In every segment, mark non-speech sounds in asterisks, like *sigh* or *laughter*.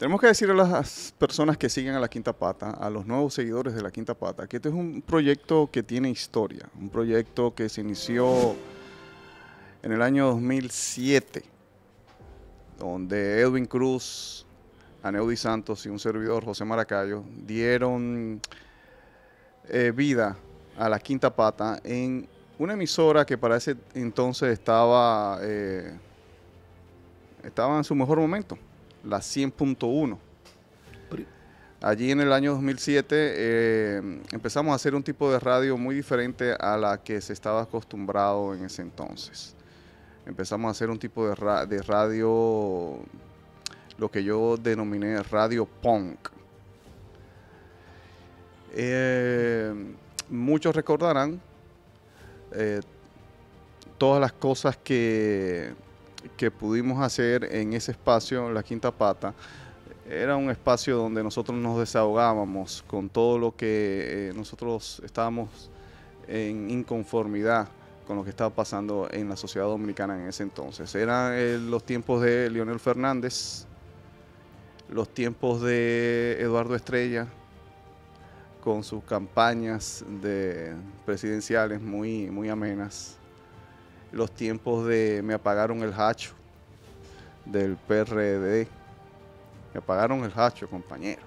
Tenemos que decir a las personas que siguen a la Quinta Pata, a los nuevos seguidores de la Quinta Pata, que este es un proyecto que tiene historia, un proyecto que se inició en el año 2007, donde Edwin Cruz, Aneudi Santos y un servidor, José Maracayo, dieron eh, vida a la Quinta Pata en una emisora que para ese entonces estaba, eh, estaba en su mejor momento la 100.1. Allí en el año 2007 eh, empezamos a hacer un tipo de radio muy diferente a la que se estaba acostumbrado en ese entonces. Empezamos a hacer un tipo de, radio, lo que yo denominé radio punk. Eh, muchos recordarán eh, todas las cosas que que pudimos hacer en ese espacio, la Quinta Pata, era un espacio donde nosotros nos desahogábamos con todo lo que eh, nosotros estábamos en inconformidad con lo que estaba pasando en la sociedad dominicana en ese entonces. Eran eh, los tiempos de Leonel Fernández, los tiempos de Eduardo Estrella, con sus campañas de presidenciales muy, muy amenas los tiempos de me apagaron el hacho del PRD. Me apagaron el hacho, compañero.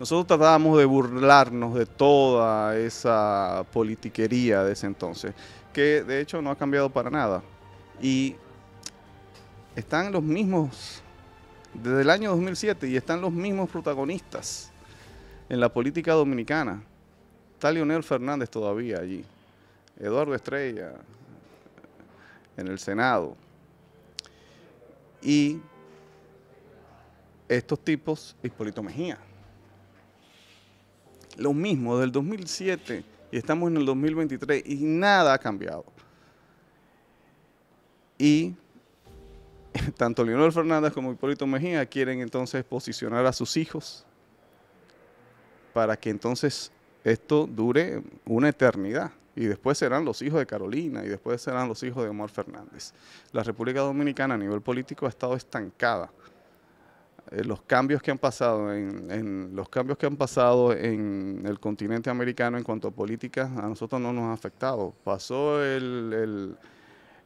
Nosotros tratábamos de burlarnos de toda esa politiquería de ese entonces, que de hecho no ha cambiado para nada. Y están los mismos, desde el año 2007, y están los mismos protagonistas en la política dominicana. Está Leonel Fernández todavía allí. Eduardo Estrella en el Senado. Y estos tipos, Hipólito Mejía. Lo mismo, del 2007 y estamos en el 2023 y nada ha cambiado. Y *laughs* tanto Leonel Fernández como Hipólito Mejía quieren entonces posicionar a sus hijos para que entonces esto dure una eternidad y después serán los hijos de Carolina y después serán los hijos de Omar Fernández. La República Dominicana a nivel político ha estado estancada. Eh, los cambios que han pasado en, los cambios que han pasado en el continente americano en cuanto a política a nosotros no nos ha afectado. Pasó el,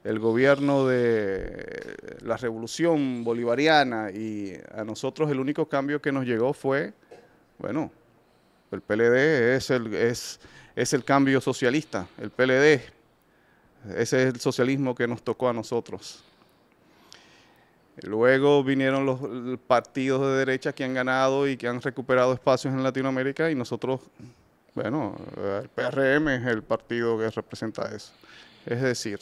gobierno de la revolución bolivariana y a nosotros el único cambio que nos llegó fue, bueno, el PLD es, el, es es el cambio socialista, el PLD. Ese es el socialismo que nos tocó a nosotros. Luego vinieron los partidos de derecha que han ganado y que han recuperado espacios en Latinoamérica y nosotros, bueno, el PRM es el partido que representa eso. Es decir,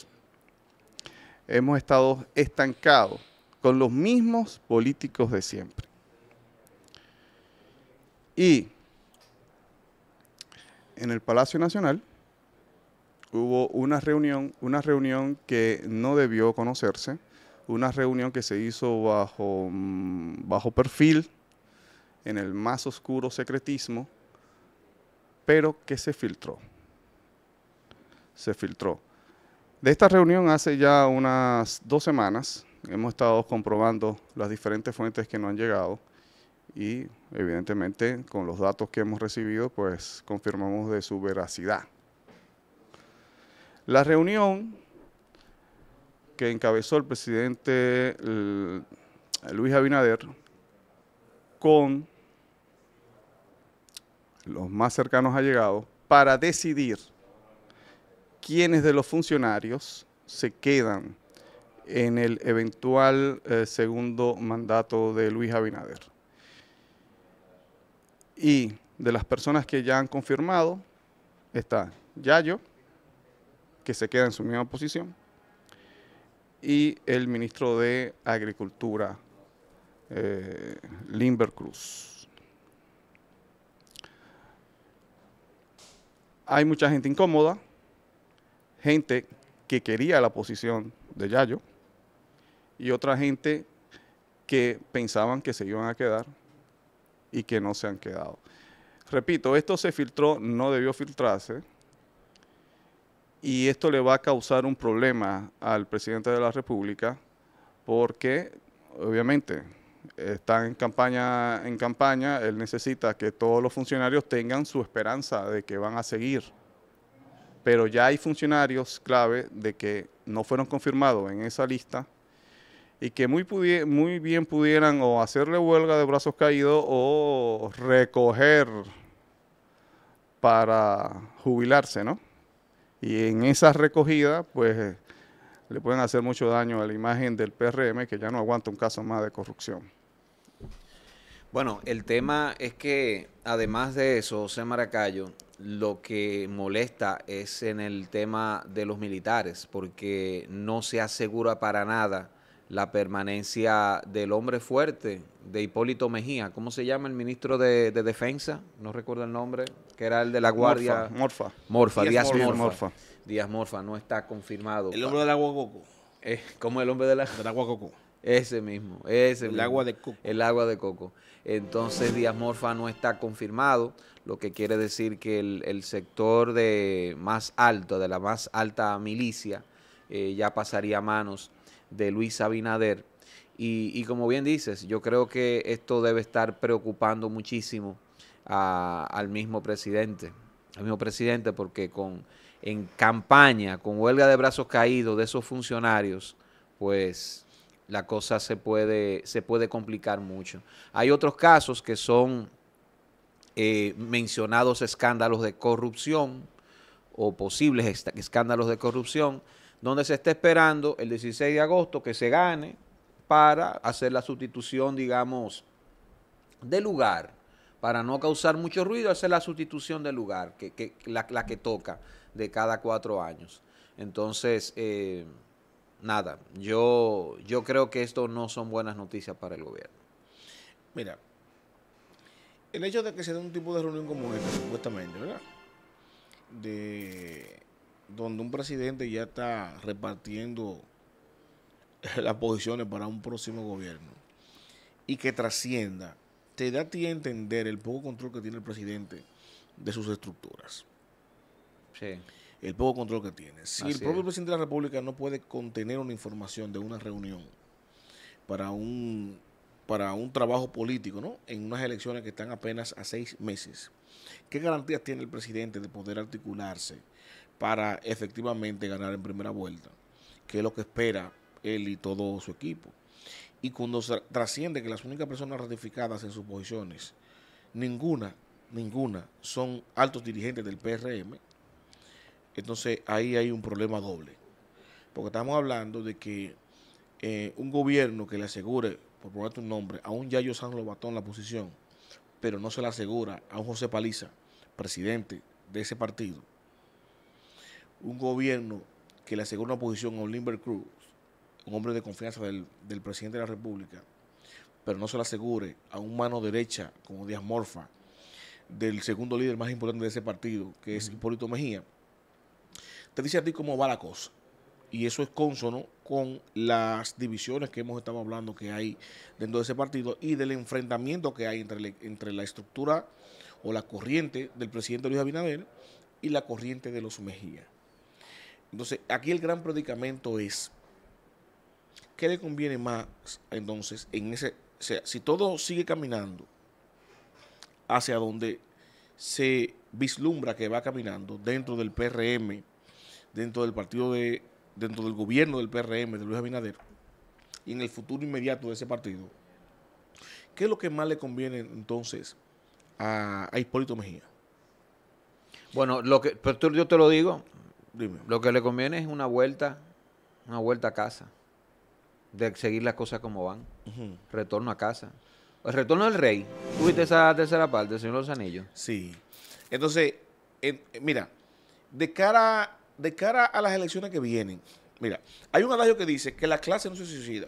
hemos estado estancados con los mismos políticos de siempre. Y en el Palacio Nacional hubo una reunión, una reunión que no debió conocerse, una reunión que se hizo bajo, mm, bajo perfil, en el más oscuro secretismo, pero que se filtró. Se filtró. De esta reunión hace ya unas dos semanas, hemos estado comprobando las diferentes fuentes que nos han llegado, y evidentemente con los datos que hemos recibido pues confirmamos de su veracidad. La reunión que encabezó el presidente Luis Abinader con los más cercanos allegados para decidir quiénes de los funcionarios se quedan en el eventual eh, segundo mandato de Luis Abinader. Y de las personas que ya han confirmado, está Yayo, que se queda en su misma posición, y el ministro de Agricultura, eh, Limber Cruz. Hay mucha gente incómoda, gente que quería la posición de Yayo, y otra gente que pensaban que se iban a quedar y que no se han quedado. Repito, esto se filtró, no debió filtrarse, y esto le va a causar un problema al presidente de la República porque, obviamente, está en campaña, en campaña, él necesita que todos los funcionarios tengan su esperanza de que van a seguir. Pero ya hay funcionarios clave de que no fueron confirmados en esa lista y que muy, muy bien pudieran o hacerle huelga de brazos caídos o recoger para jubilarse, ¿no? Y en esa recogida, pues le pueden hacer mucho daño a la imagen del PRM que ya no aguanta un caso más de corrupción. Bueno, el tema es que además de eso, José Maracayo, lo que molesta es en el tema de los militares, porque no se asegura para nada la permanencia del hombre fuerte, de Hipólito Mejía. ¿Cómo se llama el ministro de, Defensa? No recuerdo el nombre, que era el de la Guardia. Morfa. Morfa, Díaz, Morfa. Díaz Morfa, no está confirmado. El hombre del agua coco. Eh, ¿Cómo el hombre del agua coco? Ese mismo, ese El agua de coco. El agua de coco. Entonces Díaz Morfa no está confirmado, lo que quiere decir que el, sector de más alto, de la más alta milicia, eh, ya pasaría a manos de Luis Abinader. Y, y, como bien dices, yo creo que esto debe estar preocupando muchísimo al mismo presidente, al mismo presidente, porque con en campaña, con huelga de brazos caídos de esos funcionarios, pues la cosa se puede, se puede complicar mucho. Hay otros casos que son eh, mencionados escándalos de corrupción o posibles escándalos de corrupción donde se está esperando el 16 de agosto que se gane para hacer la sustitución, digamos, de lugar, para no causar mucho ruido, hacer la sustitución de lugar, que, la, que toca de cada cuatro años. Entonces, eh, nada, yo, yo creo que esto no son buenas noticias para el gobierno. Mira, el hecho de que se dé un tipo de reunión como esta, supuestamente, ¿verdad? De donde un presidente ya está repartiendo *laughs* las posiciones para un próximo gobierno y que trascienda, te da a ti a entender el poco control que tiene el presidente de sus estructuras. Sí. El poco control que tiene. Si el propio presidente de la República no puede contener una información de una reunión para un, para un trabajo político, ¿no? En unas elecciones que están apenas a seis meses. ¿Qué garantías tiene el presidente de poder articularse para efectivamente ganar en primera vuelta, que es lo que espera él y todo su equipo. Y cuando trasciende que las únicas personas ratificadas en sus posiciones, ninguna, ninguna, son altos dirigentes del PRM, entonces ahí hay un problema doble. Porque estamos hablando de que eh, un gobierno que le asegure, por ponerte un nombre, a un Yayo San Lobatón la posición, pero no se la asegura a un José Paliza, presidente de ese partido, un gobierno que le asegura una posición a un Cruz, un hombre de confianza del, presidente de la República, pero no se la asegure a un mano derecha como Díaz Morfa, del segundo líder más importante de ese partido, que es Hipólito Mejía, te dice a ti cómo va la cosa. Y eso es consono con las divisiones que hemos estado hablando que hay dentro de ese partido y del enfrentamiento que hay entre, entre la estructura o la corriente del presidente Luis Abinader y la corriente de los Mejía. Entonces, aquí el gran predicamento es, ¿qué le conviene más entonces en ese, o sea, si todo sigue caminando hacia donde se vislumbra que va caminando dentro del PRM, dentro del partido de, dentro del gobierno del PRM, de Luis Abinader, y en el futuro inmediato de ese partido, ¿qué es lo que más le conviene entonces a, Hipólito Mejía? Bueno, lo que, pero yo te lo digo, lo que le conviene es una vuelta, una vuelta a casa, de seguir las cosas como van, retorno a casa. El retorno del rey. ¿Tuviste esa tercera parte, Señor los Anillos? Sí. Entonces, eh, mira, de cara, de cara a las elecciones que vienen, mira, hay un adagio que dice que la clase no se suicida.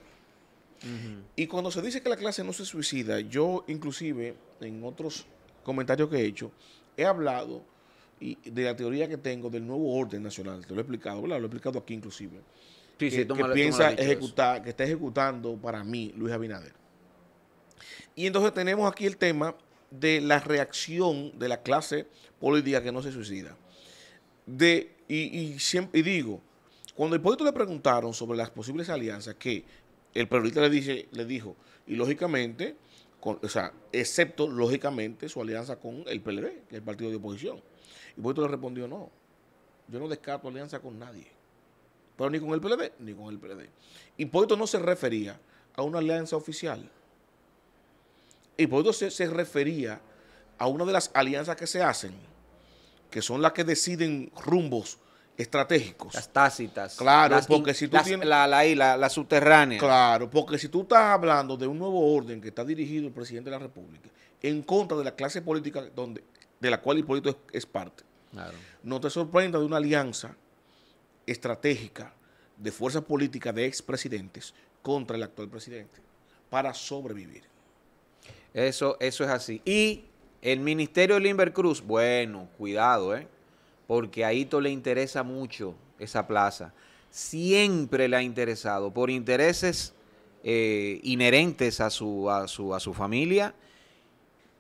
Y cuando se dice que la clase no se suicida, yo inclusive en otros comentarios que he hecho, he hablado y de la teoría que tengo del nuevo orden nacional, te lo he explicado, ¿verdad? Lo he explicado aquí inclusive. Sí, que, piensa ejecutar, que está ejecutando para mí Luis Abinader. Y entonces tenemos aquí el tema de la reacción de la clase política que no se suicida. De, y, y siempre, digo, cuando el político le preguntaron sobre las posibles alianzas, que el periodista le, dice, le dijo, y lógicamente, o sea, excepto lógicamente su alianza con el PLD, que es el partido de oposición. Y le respondió, no, yo no descarto alianza con nadie. Pero ni con el PLD, ni con el PLD. Hipólito no se refería a una alianza oficial. Hipólito se, se refería a una de las alianzas que se hacen, que son las que deciden rumbos estratégicos. Las tácitas. Claro, porque si tú tienes... la, la, la, subterránea. Claro, porque si tú estás hablando de un nuevo orden que está dirigido el presidente de la República en contra de la clase política donde de la cual Hipólito es, es parte. No te sorprenda de una alianza estratégica de fuerzas políticas de expresidentes contra el actual presidente para sobrevivir. Eso, eso es así. Y el ministerio de Limber Cruz, bueno, cuidado, ¿eh? porque a Hito le interesa mucho esa plaza. Siempre le ha interesado por intereses eh, inherentes a a su, a su familia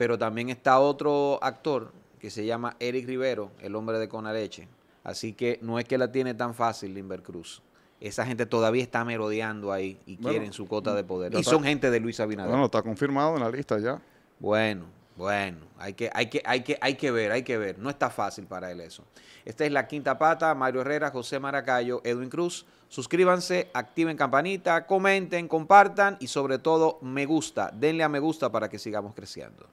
pero también está otro actor que se llama Eric Rivero, el hombre de Conaleche. Así que no es que la tiene tan fácil Limber Cruz esa gente todavía está merodeando ahí y quieren su cota de poder. Y son gente de Luis Abinader. Bueno, está confirmado en la lista ya. Bueno, bueno, hay que, hay que, hay que, hay que ver, hay que ver. No está fácil para él eso. Esta es la quinta pata, Mario Herrera, José Maracayo, Edwin Cruz. Suscríbanse, activen campanita, comenten, compartan y sobre todo me gusta. Denle a me gusta para que sigamos creciendo.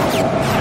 Thank you.